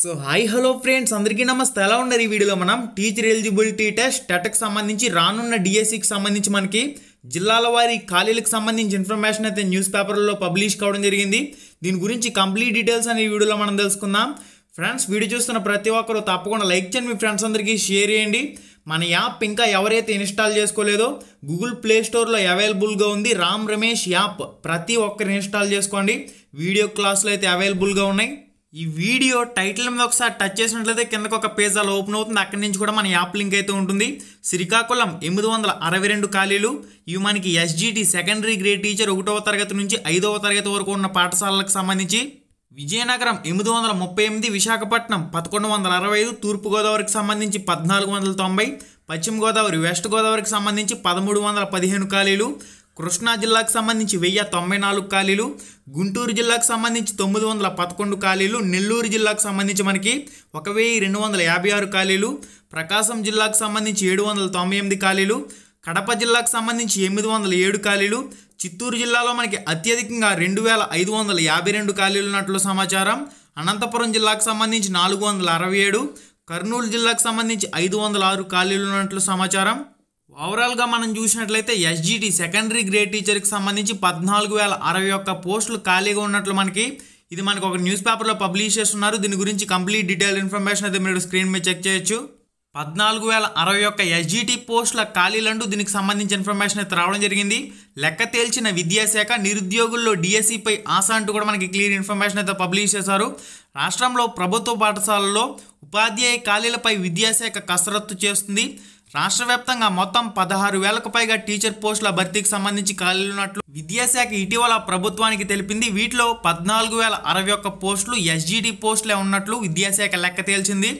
so hi hello friends అందరికీ నమస్తే ఎలా ఉన్నారు ఈ వీడియోలో మనం టీచర్ ఎలిజిబిలిటీ టెస్ట్ టెట్కి సంబంధించి రానున్న డిఎస్సికి e సంబంధించి మనకి జిల్లాల వారి ఖాళీలకు సంబంధించి ఇన్ఫర్మేషన్ అయితే న్యూస్ పేపర్లో పబ్లిష్ కావడం జరిగింది దీని గురించి కంప్లీట్ డీటెయిల్స్ అనే వీడియోలో మనం తెలుసుకుందాం ఫ్రెండ్స్ వీడియో చూస్తున్న ప్రతి ఒక్కరూ తప్పకుండా లైక్ చేయండి మీ ఫ్రెండ్స్ అందరికీ షేర్ చేయండి మన యాప్ ఇంకా ఎవరైతే ఇన్స్టాల్ చేసుకోలేదో గూగుల్ ప్లే స్టోర్లో అవైలబుల్గా ఉంది రామ్ రమేష్ యాప్ ప్రతి ఒక్కరు ఇన్స్టాల్ చేసుకోండి వీడియో క్లాసులు అయితే అవైలబుల్గా ఉన్నాయి ఈ వీడియో టైటిల్ మీద ఒకసారి టచ్ చేసినట్లయితే కిందకు ఒక పేజ్ అలా ఓపెన్ అవుతుంది అక్కడి నుంచి కూడా మన యాప్ లింక్ అయితే ఉంటుంది శ్రీకాకుళం ఎనిమిది వందల అరవై రెండు ఖాళీలు ఇవి మనకి ఎస్జిటి సెకండరీ గ్రేడ్ టీచర్ ఒకటవ తరగతి నుంచి ఐదవ తరగతి వరకు ఉన్న పాఠశాలలకు సంబంధించి విజయనగరం ఎనిమిది వందల ముప్పై ఎనిమిది విశాఖపట్నం పదకొండు వందల అరవై ఐదు తూర్పుగోదావరికి సంబంధించి పద్నాలుగు వందల తొంభై పశ్చిమ గోదావరి వెస్ట్ గోదావరికి సంబంధించి పదమూడు వందల పదిహేను ఖాళీలు కృష్ణా జిల్లాకు సంబంధించి వెయ్యి తొంభై నాలుగు ఖాళీలు గుంటూరు జిల్లాకు సంబంధించి తొమ్మిది వందల పదకొండు ఖాళీలు నెల్లూరు జిల్లాకు సంబంధించి మనకి ఒక వెయ్యి రెండు వందల యాభై ఆరు ఖాళీలు ప్రకాశం జిల్లాకు సంబంధించి ఏడు వందల తొంభై ఎనిమిది ఖాళీలు కడప జిల్లాకు సంబంధించి ఎనిమిది వందల ఏడు ఖాళీలు చిత్తూరు జిల్లాలో మనకి అత్యధికంగా రెండు వేల ఐదు వందల యాభై రెండు ఖాళీలు ఉన్నట్లు సమాచారం అనంతపురం జిల్లాకు సంబంధించి నాలుగు వందల అరవై ఏడు కర్నూలు జిల్లాకు సంబంధించి ఐదు వందల ఆరు ఖాళీలు ఉన్నట్లు సమాచారం ఓవరాల్గా మనం చూసినట్లయితే ఎస్జిటి సెకండరీ గ్రేడ్ టీచర్కి సంబంధించి పద్నాలుగు వేల అరవై ఒక్క పోస్టులు ఖాళీగా ఉన్నట్లు మనకి ఇది మనకు ఒక న్యూస్ పేపర్లో పబ్లిష్ చేస్తున్నారు దీని గురించి కంప్లీట్ డీటెయిల్ ఇన్ఫర్మేషన్ అయితే మీరు స్క్రీన్ మీద చెక్ చేయొచ్చు పద్నాలుగు వేల అరవై ఒక్క ఎస్జీటీ పోస్టుల ఖాళీలండు దీనికి సంబంధించి ఇన్ఫర్మేషన్ అయితే రావడం జరిగింది లెక్క తేల్చిన విద్యాశాఖ నిరుద్యోగుల్లో డిఎస్సిపై e ఆశ అంటూ కూడా మనకి క్లియర్ ఇన్ఫర్మేషన్ అయితే పబ్లిష్ చేశారు రాష్ట్రంలో ప్రభుత్వ పాఠశాలల్లో ఉపాధ్యాయ ఖాళీలపై విద్యాశాఖ కసరత్తు చేస్తుంది రాష్ట్ర వ్యాప్తంగా మొత్తం పదహారు వేలకు పైగా టీచర్ పోస్టుల భర్తీకి సంబంధించి ఖాళీలు ఉన్నట్లు విద్యాశాఖ ఇటీవల ప్రభుత్వానికి తెలిపింది వీటిలో పద్నాలుగు వేల అరవై ఒక్క పోస్టులు ఎస్జీటీ పోస్టులే ఉన్నట్లు విద్యాశాఖ లెక్క తేల్చింది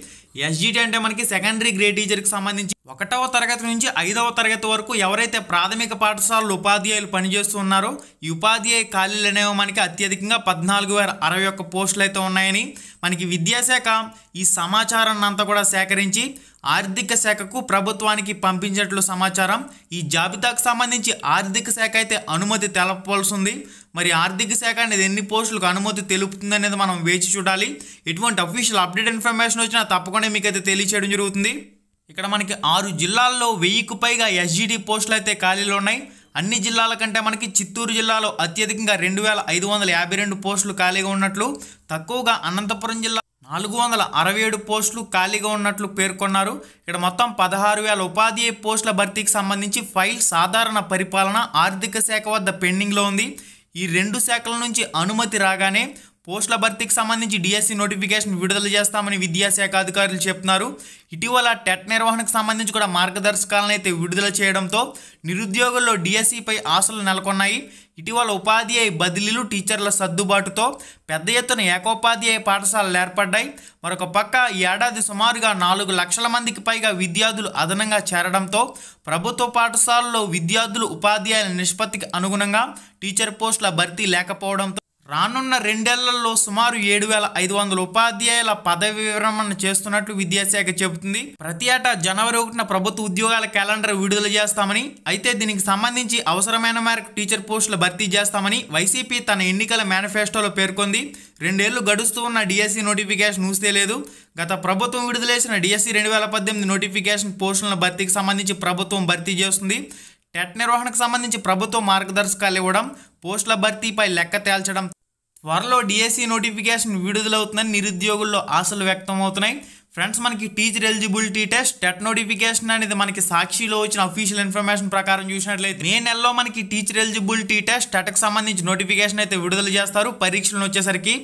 ఎస్జీటీ అంటే మనకి సెకండరీ గ్రేడ్ టీచర్కి సంబంధించి ఒకటవ తరగతి నుంచి ఐదవ తరగతి వరకు ఎవరైతే ప్రాథమిక పాఠశాలలు ఉపాధ్యాయులు పనిచేస్తున్నారో ఈ ఉపాధ్యాయ ఖాళీలు అనేవి మనకి అత్యధికంగా పద్నాలుగు వేల అరవై ఒక్క పోస్టులు అయితే ఉన్నాయని మనకి విద్యాశాఖ ఈ సమాచారాన్ని అంతా కూడా సేకరించి ఆర్థిక శాఖకు ప్రభుత్వానికి పంపించినట్లు సమాచారం ఈ జాబితాకు సంబంధించి ఆర్థిక శాఖ అయితే అనుమతి తెలపవలసి ఉంది మరి ఆర్థిక శాఖ అనేది ఎన్ని పోస్టులకు అనుమతి తెలుపుతుందనేది మనం వేచి చూడాలి ఎటువంటి అఫీషియల్ అప్డేట్ ఇన్ఫర్మేషన్ వచ్చినా తప్పకుండా మీకైతే తెలియచేయడం జరుగుతుంది ఇక్కడ మనకి ఆరు జిల్లాల్లో వెయ్యికి పైగా ఎస్జిడి పోస్టులు అయితే ఖాళీలు ఉన్నాయి అన్ని జిల్లాల కంటే మనకి చిత్తూరు జిల్లాలో అత్యధికంగా రెండు వేల ఐదు వందల యాభై రెండు పోస్టులు ఖాళీగా ఉన్నట్లు తక్కువగా అనంతపురం జిల్లా నాలుగు వందల అరవై ఏడు పోస్టులు ఖాళీగా ఉన్నట్లు పేర్కొన్నారు ఇక్కడ మొత్తం పదహారు వేల ఉపాధి పోస్టుల భర్తీకి సంబంధించి ఫైల్ సాధారణ పరిపాలన ఆర్థిక శాఖ వద్ద పెండింగ్లో ఉంది ఈ రెండు శాఖల నుంచి అనుమతి రాగానే పోస్టుల భర్తీకి సంబంధించి డిఎస్సి నోటిఫికేషన్ విడుదల చేస్తామని విద్యాశాఖ అధికారులు చెప్తున్నారు ఇటీవల టెట్ నిర్వహణకు సంబంధించి కూడా మార్గదర్శకాలను అయితే విడుదల చేయడంతో నిరుద్యోగుల్లో డిఎస్సిపై ఆశలు నెలకొన్నాయి ఇటీవల ఉపాధ్యాయ బదిలీలు టీచర్ల సర్దుబాటుతో పెద్ద ఎత్తున ఏకోపాధ్యాయ పాఠశాలలు ఏర్పడ్డాయి మరొక పక్క ఈ ఏడాది సుమారుగా నాలుగు లక్షల మందికి పైగా విద్యార్థులు అదనంగా చేరడంతో ప్రభుత్వ పాఠశాలలో విద్యార్థులు ఉపాధ్యాయుల నిష్పత్తికి అనుగుణంగా టీచర్ పోస్టుల భర్తీ లేకపోవడంతో రానున్న రెండేళ్లలో సుమారు ఏడు వేల ఐదు వందల ఉపాధ్యాయుల పదవి విరమణ చేస్తున్నట్లు విద్యాశాఖ చెబుతుంది ప్రతి ఏటా జనవరి ఒకటిన ప్రభుత్వ ఉద్యోగాల క్యాలెండర్ విడుదల చేస్తామని అయితే దీనికి సంబంధించి అవసరమైన మేరకు టీచర్ పోస్టులు భర్తీ చేస్తామని వైసీపీ తన ఎన్నికల మేనిఫెస్టోలో పేర్కొంది రెండేళ్లు గడుస్తూ ఉన్న డిఎస్సి నోటిఫికేషన్ చూస్తే లేదు గత ప్రభుత్వం విడుదల చేసిన డిఎస్సి రెండు వేల పద్దెనిమిది నోటిఫికేషన్ పోస్టుల భర్తీకి సంబంధించి ప్రభుత్వం భర్తీ చేస్తుంది టెట్ నిర్వహణకు సంబంధించి ప్రభుత్వం మార్గదర్శకాలు ఇవ్వడం పోస్టుల భర్తీపై లెక్క తేల్చడం త్వరలో డిఎస్సి నోటిఫికేషన్ e విడుదలవుతుందని నిరుద్యోగుల్లో ఆశలు వ్యక్తమవుతున్నాయి ఫ్రెండ్స్ మనకి teacher eligibility test TET notification అనేది మనకి సాక్షిలో వచ్చిన అఫీషియల్ ఇన్ఫర్మేషన్ ప్రకారం చూసినట్లయితే మే నెలలో మనకి టీచర్ ఎలిజిబిలిటీ టెస్ట్ టెట్కి సంబంధించి నోటిఫికేషన్ అయితే విడుదల చేస్తారు పరీక్షలను వచ్చేసరికి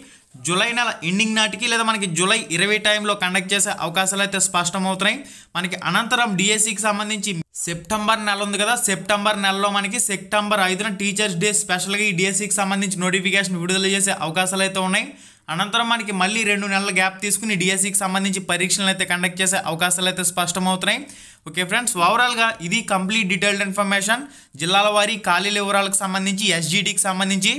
జూలై నెల ఎండింగ్ నాటికి లేదా మనకి జూలై ఇరవై టైంలో కండక్ట్ చేసే అవకాశాలు అయితే స్పష్టమవుతున్నాయి మనకి అనంతరం డిఎస్సికి సంబంధించి సెప్టెంబర్ నెల ఉంది కదా సెప్టెంబర్ నెలలో మనకి సెప్టెంబర్ ఐదున టీచర్స్ డే స్పెషల్గా ఈ డిఎస్సికి సంబంధించి నోటిఫికేషన్ విడుదల చేసే అవకాశాలు అయితే ఉన్నాయి అనంతరం మనకి మళ్ళీ రెండు నెలల గ్యాప్ తీసుకుని డిఎస్సికి సంబంధించి పరీక్షలు అయితే కండక్ట్ చేసే అవకాశాలు అయితే స్పష్టమవుతున్నాయి ఓకే ఫ్రెండ్స్ ఓవరాల్గా ఇది కంప్లీట్ డీటెయిల్డ్ ఇన్ఫర్మేషన్ జిల్లాల వారి ఖాళీల వివరాలకు సంబంధించి ఎస్జీటీకి సంబంధించి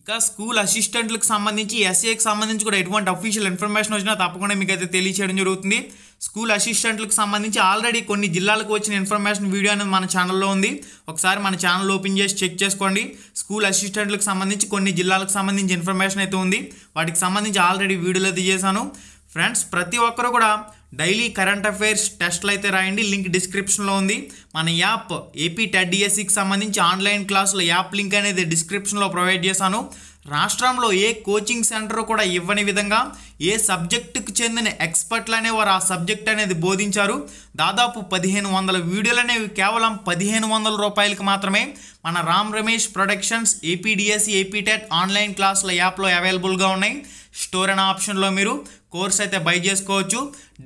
ఇక స్కూల్ అసిస్టెంట్లకు సంబంధించి ఎస్ఏకి సంబంధించి కూడా ఎటువంటి అఫీషియల్ ఇన్ఫర్మేషన్ వచ్చినా తప్పకుండా మీకు అయితే తెలియచేయడం జరుగుతుంది స్కూల్ అసిస్టెంట్లకు సంబంధించి ఆల్రెడీ కొన్ని జిల్లాలకు వచ్చిన ఇన్ఫర్మేషన్ వీడియో అనేది మన ఛానల్లో ఉంది ఒకసారి మన ఛానల్ ఓపెన్ చేసి చెక్ చేసుకోండి స్కూల్ అసిస్టెంట్లకు సంబంధించి కొన్ని జిల్లాలకు సంబంధించి ఇన్ఫర్మేషన్ అయితే ఉంది వాటికి సంబంధించి ఆల్రెడీ వీడియోలు అయితే చేశాను ఫ్రెండ్స్ ప్రతి ఒక్కరు కూడా డైలీ కరెంట్ అఫైర్స్ టెస్ట్లు అయితే రాయండి లింక్ డిస్క్రిప్షన్లో ఉంది మన యాప్ ఏపీ టెడ్ డిఎస్సికి సంబంధించి ఆన్లైన్ క్లాసుల యాప్ లింక్ అనేది డిస్క్రిప్షన్లో ప్రొవైడ్ చేశాను రాష్ట్రంలో ఏ కోచింగ్ సెంటర్ కూడా ఇవ్వని విధంగా ఏ సబ్జెక్టుకు చెందిన ఎక్స్పర్ట్లు అనేవారు ఆ సబ్జెక్ట్ అనేది బోధించారు దాదాపు పదిహేను వందల వీడియోలు అనేవి కేవలం పదిహేను వందల రూపాయలకి మాత్రమే మన Ram Ramesh productions APDS AP TET online క్లాసుల యాప్లో అవైలబుల్గా ఉన్నాయి స్టోర్ అనే ఆప్షన్లో మీరు కోర్స్ అయితే బై చేసుకోవచ్చు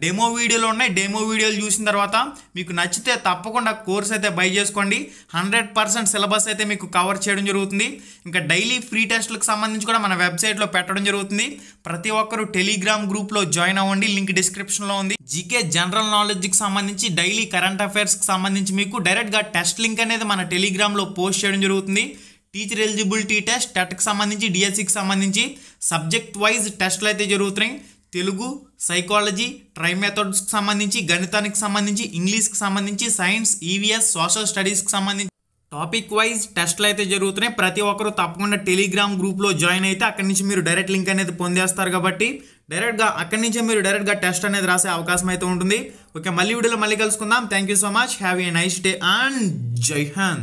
డెమో వీడియోలు ఉన్నాయి డెమో వీడియోలు చూసిన తర్వాత మీకు నచ్చితే తప్పకుండా కోర్స్ అయితే బై చేసుకోండి హండ్రెడ్ పర్సెంట్ సిలబస్ అయితే మీకు కవర్ చేయడం జరుగుతుంది ఇంకా డైలీ ఫ్రీ టెస్ట్లకు సంబంధించి కూడా మన వెబ్సైట్లో పెట్టడం జరుగుతుంది ప్రతి ఒక్కరూ టెలిగ్రామ్ గ్రూప్లో జాయిన్ అవ్వండి లింక్ డిస్క్రిప్షన్లో ఉంది జీకే జనరల్ నాలెడ్జ్కి సంబంధించి డైలీ కరెంట్ అఫైర్స్కి సంబంధించి మీకు డైరెక్ట్గా టెస్ట్ లింక్ అనేది మన టెలిగ్రామ్లో పోస్ట్ చేయడం జరుగుతుంది టీచర్ ఎలిజిబిలిటీ టెస్ట్ టెట్కి సంబంధించి డిఎస్సికి సంబంధించి సబ్జెక్ట్ వైజ్ టెస్ట్లు అయితే జరుగుతున్నాయి తెలుగు సైకాలజీ ట్రై మెథడ్స్కి సంబంధించి గణితానికి సంబంధించి ఇంగ్లీష్కి సంబంధించి సైన్స్ ఈవీఎస్ సోషల్ స్టడీస్కి సంబంధించి టాపిక్ వైజ్ టెస్ట్లు అయితే జరుగుతున్నాయి ప్రతి ఒక్కరు తప్పకుండా టెలిగ్రామ్ గ్రూప్లో జాయిన్ అయితే అక్కడి నుంచి మీరు డైరెక్ట్ లింక్ అనేది పొందేస్తారు కాబట్టి డైరెక్ట్గా అక్కడి నుంచే మీరు డైరెక్ట్గా టెస్ట్ అనేది రాసే అవకాశం అయితే ఉంటుంది ఓకే మళ్ళీ వీడియోలో మళ్ళీ కలుసుకుందాం thank you so much have a nice day and జై హాన్